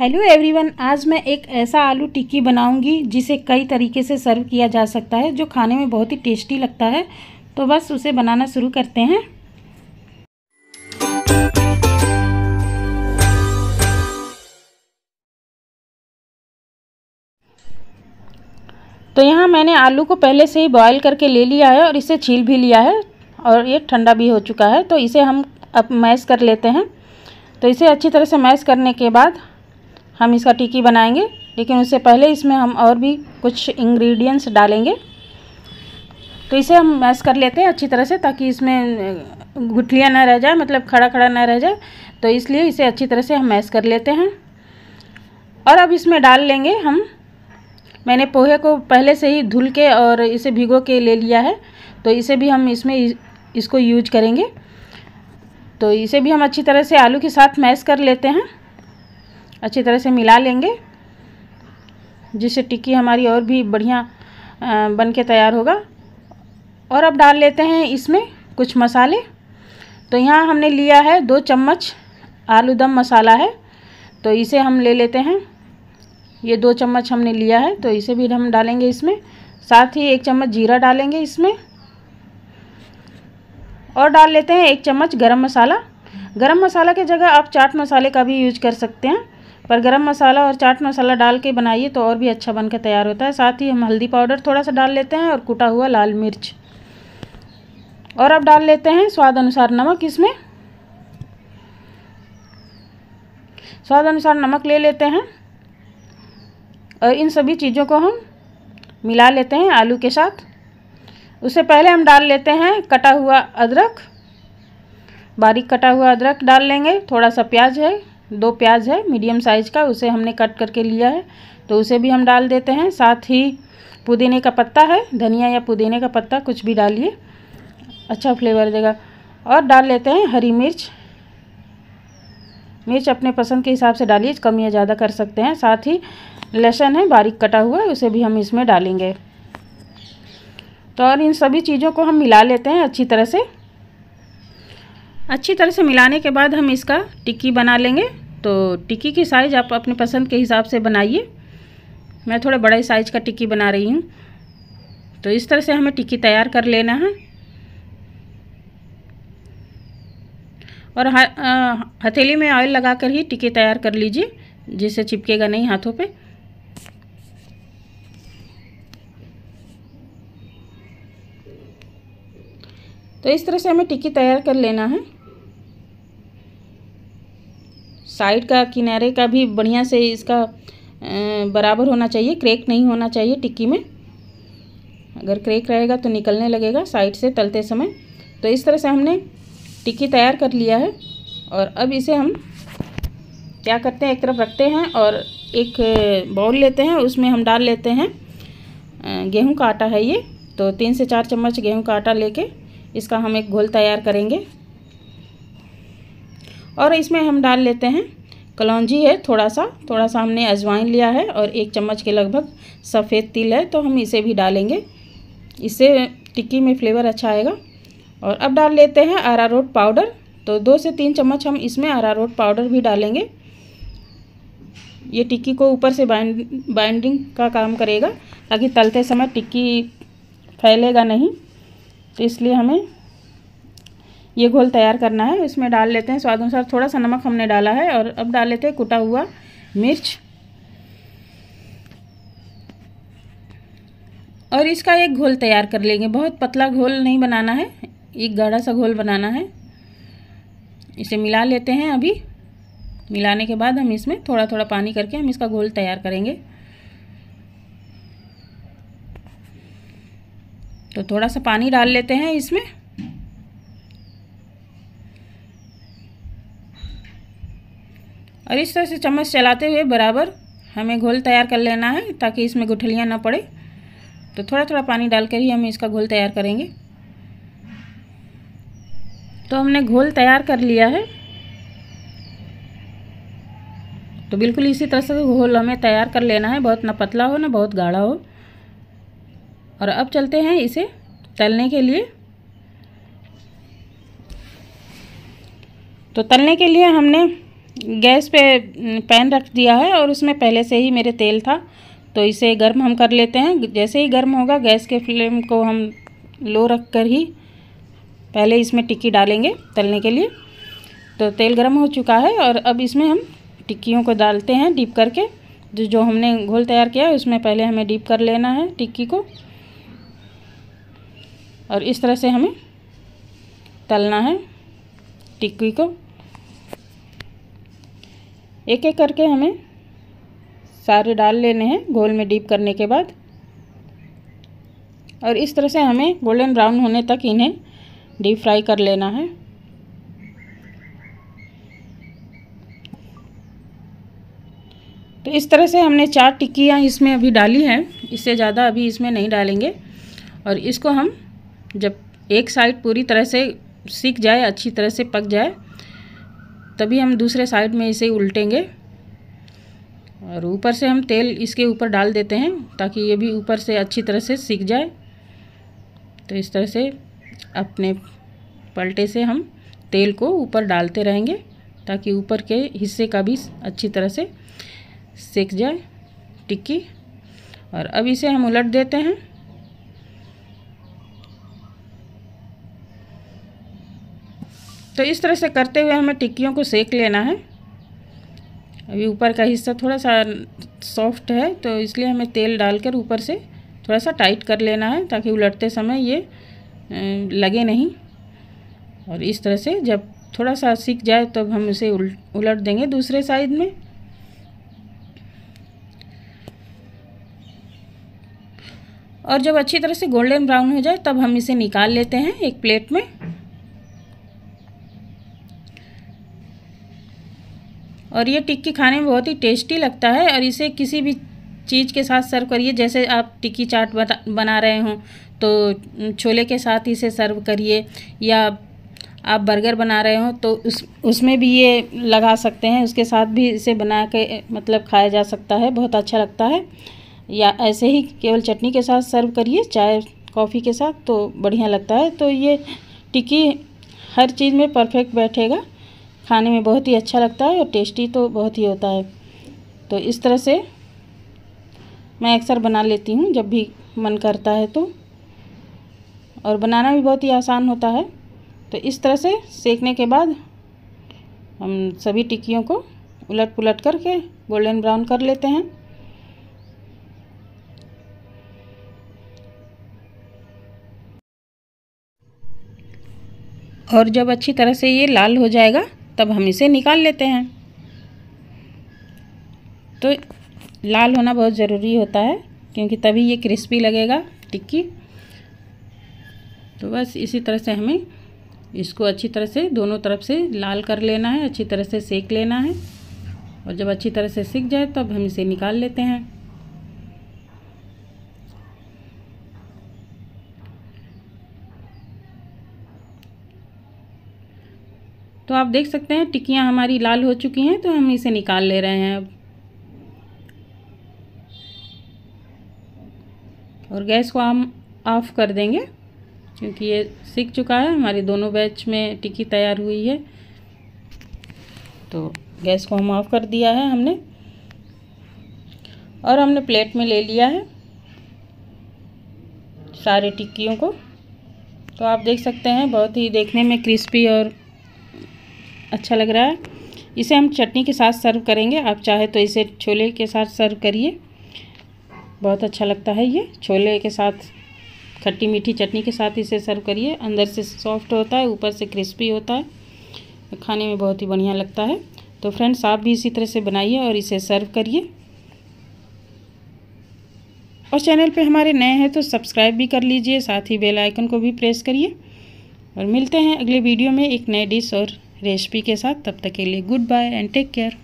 hello everyone आज मैं एक ऐसा आलू टिक्की बनाऊंगी जिसे कई तरीके से सर्व किया जा सकता है जो खाने में बहुत ही टेस्टी लगता है तो बस उसे बनाना शुरू करते हैं तो यहाँ मैंने आलू को पहले से ही बॉईल करके ले लिया है और इसे छील भी लिया है और ये ठंडा भी हो चुका है तो इसे हम अब मैश कर लेते हैं तो इसे अच्छी तरह से मैश करने के बाद हम इसका टिक्की बनाएंगे लेकिन उससे पहले इसमें हम और भी कुछ इंग्रेडिएंट्स डालेंगे तो इसे हम मैश कर लेते हैं अच्छी तरह से ताकि इसमें गुठलियाँ ना रह जाए मतलब खड़ा खड़ा ना रह जाए तो इसलिए इसे अच्छी तरह से हम मैश कर लेते हैं और अब इसमें डाल लेंगे हम मैंने पोहे को पहले से ही धुल के और इसे भिगो के ले लिया है तो इसे भी हम इसमें इसको यूज करेंगे तो इसे भी हम अच्छी तरह से आलू के साथ मैश कर लेते हैं अच्छी तरह से मिला लेंगे जिससे टिक्की हमारी और भी बढ़िया बन के तैयार होगा और अब डाल लेते हैं इसमें कुछ मसाले तो यहाँ हमने लिया है दो चम्मच आलू दम मसाला है तो इसे हम ले लेते हैं ये दो चम्मच हमने लिया है तो इसे भी हम डालेंगे इसमें साथ ही एक चम्मच जीरा डालेंगे इसमें और डाल लेते हैं एक चम्मच गरम मसाला गरम मसाला के जगह आप चाट मसाले का भी यूज कर सकते हैं पर गरम मसाला और चाट मसाला डाल के बनाइए तो और भी अच्छा बनकर तैयार होता है साथ ही हम हल्दी पाउडर थोड़ा सा डाल लेते हैं और कूटा हुआ लाल मिर्च और अब डाल लेते हैं स्वाद अनुसार नमक इसमें स्वाद अनुसार नमक ले लेते हैं और इन सभी चीज़ों को हम मिला लेते हैं आलू के साथ उससे पहले हम डाल लेते हैं कटा हुआ अदरक बारीक कटा हुआ अदरक डाल लेंगे थोड़ा सा प्याज है दो प्याज है मीडियम साइज़ का उसे हमने कट करके लिया है तो उसे भी हम डाल देते हैं साथ ही पुदीने का पत्ता है धनिया या पुदीने का पत्ता कुछ भी डालिए अच्छा फ्लेवर देगा और डाल लेते हैं हरी मिर्च मिर्च अपने पसंद के हिसाब से डालिए कम या ज़्यादा कर सकते हैं साथ ही लहसुन है बारीक कटा हुआ उसे भी हम इसमें डालेंगे तो और इन सभी चीज़ों को हम मिला लेते हैं अच्छी तरह से अच्छी तरह से मिलाने के बाद हम इसका टिक्की बना लेंगे तो टिक्की की साइज़ आप अपने पसंद के हिसाब से बनाइए मैं थोड़ा बड़ा साइज़ का टिक्की बना रही हूँ तो इस तरह से हमें टिक्की तैयार कर लेना है और हथेली में ऑयल लगा कर ही टिक्की तैयार कर लीजिए जिससे चिपकेगा नहीं हाथों पे तो इस तरह से हमें टिक्की तैयार कर लेना है साइड का किनारे का भी बढ़िया से इसका बराबर होना चाहिए क्रेक नहीं होना चाहिए टिक्की में अगर क्रेक रहेगा तो निकलने लगेगा साइड से तलते समय तो इस तरह से हमने टिक्की तैयार कर लिया है और अब इसे हम क्या करते हैं एक तरफ रखते हैं और एक बाउल लेते हैं उसमें हम डाल लेते हैं गेहूं का आटा है ये तो तीन से चार चम्मच गेहूं का आटा लेके इसका हम एक घोल तैयार करेंगे और इसमें हम डाल लेते हैं कलौजी है थोड़ा सा थोड़ा सा हमने अजवाइन लिया है और एक चम्मच के लगभग सफ़ेद तिल है तो हम इसे भी डालेंगे इससे टिक्की में फ्लेवर अच्छा आएगा और अब डाल लेते हैं अरारोट पाउडर तो दो से तीन चम्मच हम इसमें अरारोट पाउडर भी डालेंगे ये टिक्की को ऊपर से बाइंड बाइंडिंग का काम करेगा ताकि तलते समय टिक्की फैलेगा नहीं तो इसलिए हमें ये घोल तैयार करना है इसमें डाल लेते हैं स्वाद अनुसार थोड़ा सा नमक हमने डाला है और अब डाल लेते हैं कुटा हुआ मिर्च और इसका एक घोल तैयार कर लेंगे बहुत पतला घोल नहीं बनाना है एक गाढ़ा सा घोल बनाना है इसे मिला लेते हैं अभी मिलाने के बाद हम इसमें थोड़ा थोड़ा पानी करके हम इसका घोल तैयार करेंगे तो थोड़ा सा पानी डाल लेते हैं इसमें और इस तरह से चम्मच चलाते हुए बराबर हमें घोल तैयार कर लेना है ताकि इसमें गुठलियाँ ना पड़े तो थोड़ा थोड़ा पानी डाल कर ही हम इसका घोल तैयार करेंगे तो हमने घोल तैयार कर लिया है तो बिल्कुल इसी तरह से घोल हमें तैयार कर लेना है बहुत ना पतला हो ना बहुत गाढ़ा हो और अब चलते हैं इसे तलने के लिए तो तलने के लिए हमने गैस पे पैन रख दिया है और उसमें पहले से ही मेरे तेल था तो इसे गर्म हम कर लेते हैं जैसे ही गर्म होगा गैस के फ्लेम को हम लो रख कर ही पहले इसमें टिक्की डालेंगे तलने के लिए तो तेल गर्म हो चुका है और अब इसमें हम टिक्कियों को डालते हैं डीप करके जो जो हमने घोल तैयार किया है उसमें पहले हमें डीप कर लेना है टिक्की को और इस तरह से हमें तलना है टिक्की को एक एक करके हमें सारे डाल लेने हैं घोल में डीप करने के बाद और इस तरह से हमें गोल्डन ब्राउन होने तक इन्हें डीप फ्राई कर लेना है तो इस तरह से हमने चार टिक्कियाँ इसमें अभी डाली हैं इससे ज़्यादा अभी इसमें नहीं डालेंगे और इसको हम जब एक साइड पूरी तरह से सीख जाए अच्छी तरह से पक जाए तभी हम दूसरे साइड में इसे उल्टेंगे और ऊपर से हम तेल इसके ऊपर डाल देते हैं ताकि ये भी ऊपर से अच्छी तरह से सीख जाए तो इस तरह से अपने पलटे से हम तेल को ऊपर डालते रहेंगे ताकि ऊपर के हिस्से का भी अच्छी तरह से सेक जाए टिक्की और अब इसे हम उलट देते हैं तो इस तरह से करते हुए हमें टिक्कियों को सेक लेना है अभी ऊपर का हिस्सा थोड़ा सा सॉफ्ट है तो इसलिए हमें तेल डालकर ऊपर से थोड़ा सा टाइट कर लेना है ताकि उलटते समय ये लगे नहीं और इस तरह से जब थोड़ा सा सीख जाए तब तो हम इसे उलट देंगे दूसरे साइड में और जब अच्छी तरह से गोल्डन ब्राउन हो जाए तब हम इसे निकाल लेते हैं एक प्लेट में और ये टिक्की खाने में बहुत ही टेस्टी लगता है और इसे किसी भी चीज़ के साथ सर्व करिए जैसे आप टिक्की चाट बना रहे हों तो छोले के साथ इसे सर्व करिए या आप बर्गर बना रहे हो तो उस उसमें भी ये लगा सकते हैं उसके साथ भी इसे बना के मतलब खाया जा सकता है बहुत अच्छा लगता है या ऐसे ही केवल चटनी के साथ सर्व करिए चाय कॉफ़ी के साथ तो बढ़िया लगता है तो ये टिक्की हर चीज़ में परफेक्ट बैठेगा खाने में बहुत ही अच्छा लगता है और टेस्टी तो बहुत ही होता है तो इस तरह से मैं अक्सर बना लेती हूँ जब भी मन करता है तो और बनाना भी बहुत ही आसान होता है तो इस तरह से सेकने के बाद हम सभी टिक्कियों को उलट पुलट करके गोल्डन ब्राउन कर लेते हैं और जब अच्छी तरह से ये लाल हो जाएगा तब हम इसे निकाल लेते हैं तो लाल होना बहुत ज़रूरी होता है क्योंकि तभी ये क्रिस्पी लगेगा टिक्की तो बस इसी तरह से हमें इसको अच्छी तरह से दोनों तरफ से लाल कर लेना है अच्छी तरह से सेक लेना है और जब अच्छी तरह से सीख जाए तब हम इसे निकाल लेते हैं तो आप देख सकते हैं टिकियाँ हमारी लाल हो चुकी हैं तो हम इसे निकाल ले रहे हैं अब और गैस को हम ऑफ़ कर देंगे क्योंकि ये सीख चुका है हमारी दोनों बैच में टिक्की तैयार हुई है तो गैस को हम ऑफ़ कर दिया है हमने और हमने प्लेट में ले लिया है सारे टिक्कियों को तो आप देख सकते हैं बहुत ही देखने में क्रिस्पी और अच्छा लग रहा है इसे हम चटनी के साथ सर्व करेंगे आप चाहे तो इसे छोले के साथ सर्व करिए बहुत अच्छा लगता है ये छोले के साथ खट्टी मीठी चटनी के साथ इसे सर्व करिए अंदर से सॉफ्ट होता है ऊपर से क्रिस्पी होता है खाने में बहुत ही बढ़िया लगता है तो फ्रेंड्स आप भी इसी तरह से बनाइए और इसे सर्व करिए और चैनल पे हमारे नए हैं तो सब्सक्राइब भी कर लीजिए साथ ही बेल आइकन को भी प्रेस करिए और मिलते हैं अगले वीडियो में एक नए डिश और रेसिपी के साथ तब तक के लिए goodbye and take care